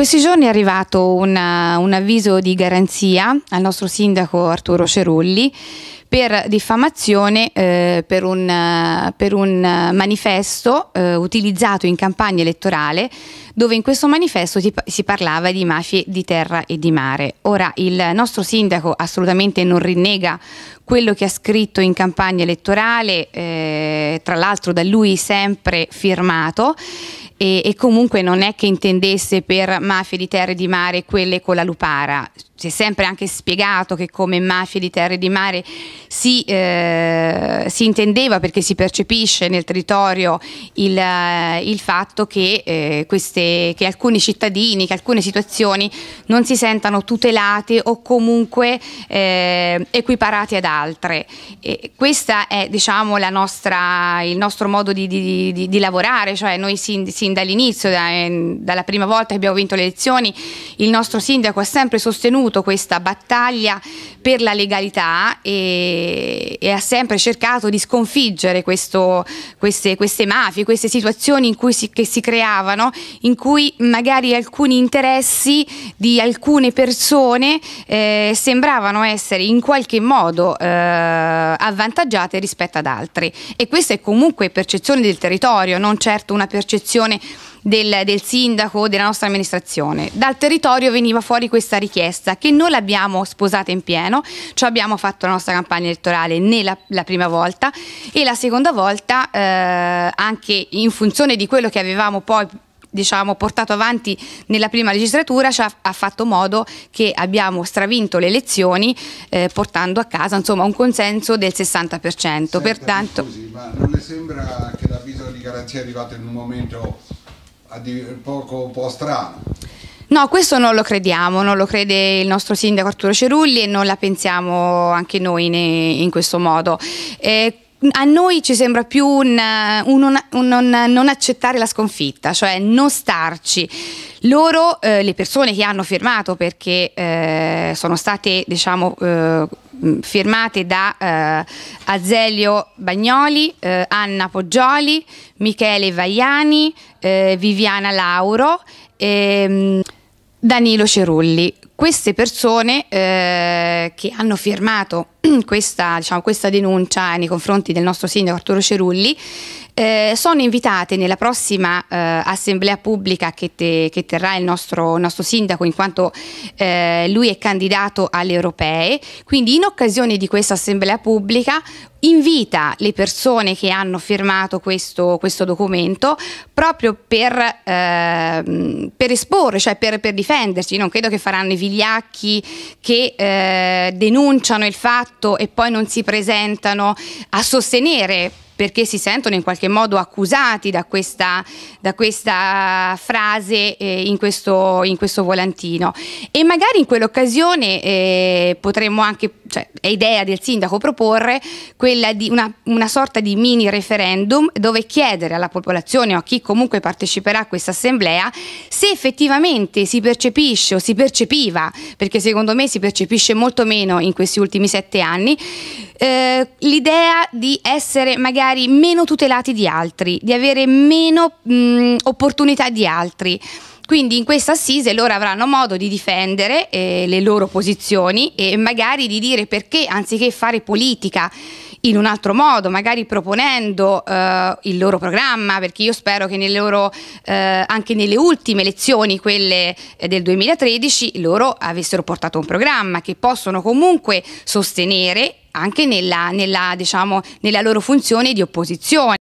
questi giorni è arrivato una, uh, un avviso di garanzia al nostro sindaco Arturo Cerulli per diffamazione eh, per, un, uh, per, un, uh, manifesto eh, utilizzato in campagna elettorale dove in questo manifesto si parlava di mafie di terra e di mare. Ora il nostro sindaco assolutamente non rinnega quello che ha scritto in campagna elettorale, eh, tra l'altro da lui sempre firmato, e, e comunque non è che intendesse per mafie di terra e di mare quelle con la lupara, si è sempre anche spiegato che come mafie di terra e di mare si, eh, si intendeva perché si percepisce nel territorio il, eh, il fatto che, eh, queste, che, alcuni cittadini, che alcune situazioni non si sentano tutelate o comunque eh, equiparate ad altre. E questa è diciamo, nostra, il nostro modo di, di, di, di, lavorare, cioè noi sin, sin dall'inizio, da, eh, dalla prima volta che abbiamo vinto le elezioni, il nostro sindaco ha sempre sostenuto sostenuto questa battaglia per la legalità e, e ha sempre cercato di sconfiggere questo, queste, queste, mafie, queste situazioni in cui si, che si creavano, in cui magari alcuni interessi di alcune persone eh, sembravano essere in qualche modo eh, avvantaggiate rispetto ad altri. E questa è comunque percezione del territorio, non certo una percezione del, del sindaco della nostra amministrazione. Dal territorio veniva fuori questa richiesta che non l'abbiamo sposata in pieno, cioè abbiamo fatto la nostra campagna elettorale né la, prima volta e la seconda volta eh, anche in funzione di quello che avevamo poi diciamo, portato avanti nella prima legislatura ci cioè ha fatto modo che abbiamo stravinto le elezioni eh, portando a casa insomma, un consenso del 60%. Senta, Pertanto... Scusi, ma non le sembra che l'avviso di garanzia è arrivato in un momento poco, un po' strano? No, questo non lo crediamo, non lo crede il nostro sindaco Arturo Cerulli e non la pensiamo anche noi in, in questo modo. Eh, a noi ci sembra più un, un, un, un, non accettare la sconfitta, cioè non starci. Loro, eh, le persone che hanno firmato perché eh, sono state, diciamo, eh, firmate da eh, Azelio Bagnoli, eh, Anna Poggioli, Michele Vaiani, eh, Viviana Lauro. Ehm, Danilo Cerulli. Queste persone eh, che hanno firmato questa, diciamo, questa, denuncia nei confronti del nostro sindaco Arturo Cerulli eh, sono invitate nella prossima eh, assemblea pubblica che, te, che terrà il nostro, nostro, sindaco in quanto eh, lui è candidato alle europee, quindi in occasione di questa assemblea pubblica invita le persone che hanno firmato questo, questo documento proprio per, eh, per esporre, cioè per, per, difendersi. Io non credo che faranno i vigliacchi che eh, denunciano il fatto e poi non si presentano a sostenere perché si sentono in qualche modo accusati da questa, da questa frase eh, in, questo, in, questo, volantino. E magari in quell'occasione eh, potremmo anche, cioè è idea del sindaco proporre quella di una, una sorta di mini referendum dove chiedere alla popolazione o a chi comunque parteciperà a questa assemblea se effettivamente si percepisce o si percepiva, perché secondo me si percepisce molto meno in questi ultimi sette anni, eh, l'idea di essere magari magari meno tutelati di altri, di avere meno mh, opportunità di altri. Quindi in questa assise loro avranno modo di difendere eh, le loro posizioni e magari di dire perché anziché fare politica in un altro modo, magari proponendo eh, il loro programma, perché io spero che nelle loro, eh, anche nelle ultime elezioni, quelle eh, del 2013, loro avessero portato un programma che possono comunque sostenere anche nella, nella, diciamo, nella loro funzione di opposizione.